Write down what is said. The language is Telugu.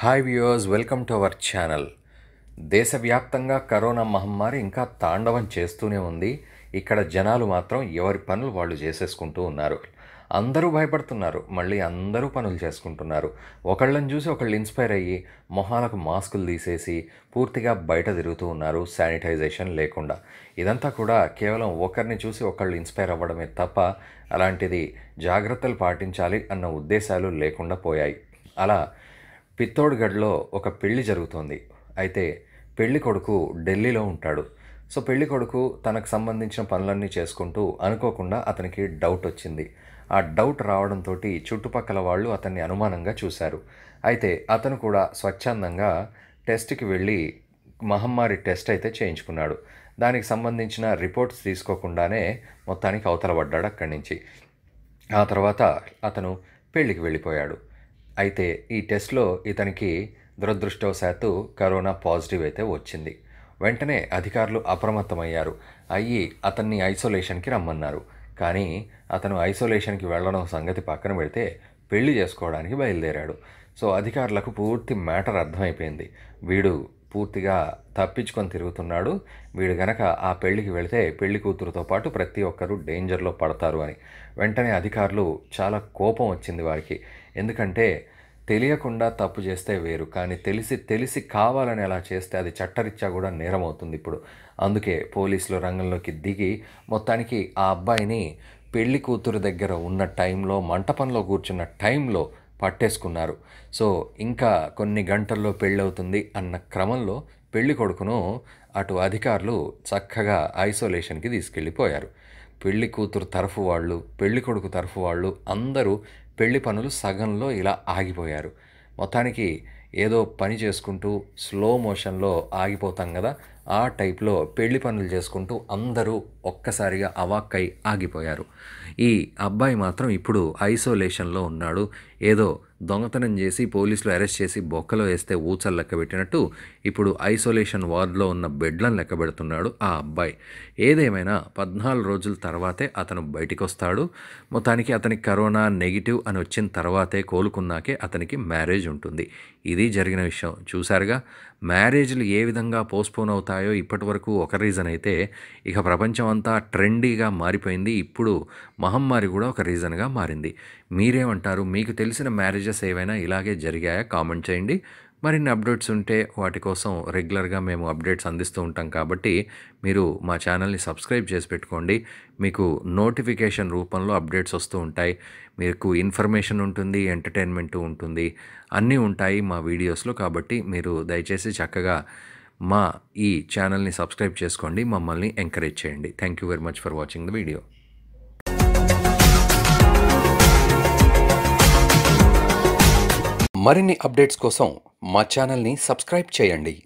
hi viewers welcome to our channel దేశవ్యాప్తంగా కరోనా మహమ్మారి ఇంకా తాండవం చేస్తూనే ఉంది ఇక్కడ జనాలు మాత్రం ఎవరి పనులు వాళ్ళు చేసేసుకుంటూ ఉన్నారు అందరూ భయపడుతున్నారు మళ్ళీ అందరూ పనులు చేసుకుంటున్నారు ఒకళ్ళని చూసి ఒకళ్ళు ఇన్స్పైర్ అయ్యి మొహాలకు మాస్కులు తీసేసి పూర్తిగా బయట తిరుగుతూ ఉన్నారు శానిటైజేషన్ లేకుండా ఇదంతా కూడా కేవలం ఒకరిని చూసి ఒకళ్ళు ఇన్స్పైర్ అవ్వడమే తప్ప అలాంటిది జాగ్రత్తలు పాటించాలి అన్న ఉద్దేశాలు లేకుండా పోయాయి అలా పిత్తోడ్గఢ్లో ఒక పెళ్లి జరుగుతోంది అయితే పెళ్లి కొడుకు ఢిల్లీలో ఉంటాడు సో పెళ్లి కొడుకు తనకు సంబంధించిన పనులన్నీ చేసుకుంటూ అనుకోకుండా అతనికి డౌట్ వచ్చింది ఆ డౌట్ రావడంతో చుట్టుపక్కల వాళ్ళు అతన్ని అనుమానంగా చూశారు అయితే అతను కూడా స్వచ్ఛందంగా టెస్ట్కి వెళ్ళి మహమ్మారి టెస్ట్ అయితే చేయించుకున్నాడు దానికి సంబంధించిన రిపోర్ట్స్ తీసుకోకుండానే మొత్తానికి అవతలబడ్డాడు అక్కడి నుంచి ఆ తర్వాత అతను పెళ్ళికి వెళ్ళిపోయాడు అయితే ఈ టెస్ట్లో ఇతనికి దురదృష్టవశాత్తు కరోనా పాజిటివ్ అయితే వచ్చింది వెంటనే అధికారులు అప్రమత్తమయ్యారు అయ్యి అతన్ని ఐసోలేషన్కి రమ్మన్నారు కానీ అతను ఐసోలేషన్కి వెళ్ళడం సంగతి పక్కన పెడితే పెళ్లి చేసుకోవడానికి బయలుదేరాడు సో అధికారులకు పూర్తి మ్యాటర్ అర్థమైపోయింది వీడు పూర్తిగా తప్పించుకొని తిరుగుతున్నాడు వీడు గనక ఆ పెళ్లికి వెళితే పెళ్లి కూతురుతో పాటు ప్రతి ఒక్కరూ డేంజర్లో పడతారు అని వెంటనే అధికారులు చాలా కోపం వచ్చింది వారికి ఎందుకంటే తెలియకుండా తప్పు చేస్తే వేరు కానీ తెలిసి తెలిసి కావాలని అలా చేస్తే అది చట్టరీత్యా కూడా నేరం అవుతుంది ఇప్పుడు అందుకే పోలీసులు రంగంలోకి దిగి మొత్తానికి ఆ అబ్బాయిని పెళ్లి కూతురు దగ్గర ఉన్న టైంలో మంటపంలో కూర్చున్న టైంలో పట్టేసుకున్నారు సో ఇంకా కొన్ని గంటల్లో పెళ్ళి అవుతుంది అన్న క్రమంలో పెళ్లి కొడుకును అటు అధికారులు చక్కగా ఐసోలేషన్కి తీసుకెళ్ళిపోయారు పెళ్లి కూతురు తరఫు వాళ్ళు పెళ్లి కొడుకు తరఫు వాళ్ళు అందరూ పెళ్లి పనులు సగంలో ఇలా ఆగిపోయారు మొత్తానికి ఏదో పని చేసుకుంటూ స్లో మోషన్లో ఆగిపోతాం కదా ఆ టైప్లో పెళ్లి పనులు చేసుకుంటూ అందరూ ఒక్కసారిగా అవాక్కై ఆగిపోయారు ఈ అబ్బాయి మాత్రం ఇప్పుడు ఐసోలేషన్లో ఉన్నాడు ఏదో దొంగతనం చేసి పోలీసులు అరెస్ట్ చేసి బొక్కలో వేస్తే ఊచలు లెక్క పెట్టినట్టు ఇప్పుడు ఐసోలేషన్ వార్డులో ఉన్న బెడ్లను లెక్క పెడుతున్నాడు ఆ అబ్బాయి ఏదేమైనా పద్నాలుగు రోజుల తర్వాతే అతను బయటికి వస్తాడు మొత్తానికి అతనికి కరోనా నెగిటివ్ అని వచ్చిన తర్వాతే కోలుకున్నాకే అతనికి మ్యారేజ్ ఉంటుంది ఇది జరిగిన విషయం చూశారుగా మ్యారేజ్లు ఏ విధంగా పోస్ట్పోన్ అవుతాయి ఉంటాయో ఇప్పటి వరకు ఒక రీజన్ అయితే ఇక ప్రపంచం అంతా ట్రెండీగా మారిపోయింది ఇప్పుడు మహమ్మారి కూడా ఒక రీజన్గా మారింది మీరేమంటారు మీకు తెలిసిన మ్యారేజెస్ ఏవైనా ఇలాగే జరిగాయా కామెంట్ చేయండి మరిన్ని అప్డేట్స్ ఉంటే వాటి కోసం రెగ్యులర్గా మేము అప్డేట్స్ అందిస్తూ ఉంటాం కాబట్టి మీరు మా ఛానల్ని సబ్స్క్రైబ్ చేసి పెట్టుకోండి మీకు నోటిఫికేషన్ రూపంలో అప్డేట్స్ వస్తూ ఉంటాయి మీకు ఇన్ఫర్మేషన్ ఉంటుంది ఎంటర్టైన్మెంట్ ఉంటుంది అన్నీ ఉంటాయి మా వీడియోస్లో కాబట్టి మీరు దయచేసి చక్కగా మా ఈ ఛానల్ని సబ్స్క్రైబ్ చేసుకోండి మమ్మల్ని ఎంకరేజ్ చేయండి thank you very much for watching the video మరిన్ని అప్డేట్స్ కోసం మా ఛానల్ని సబ్స్క్రైబ్ చేయండి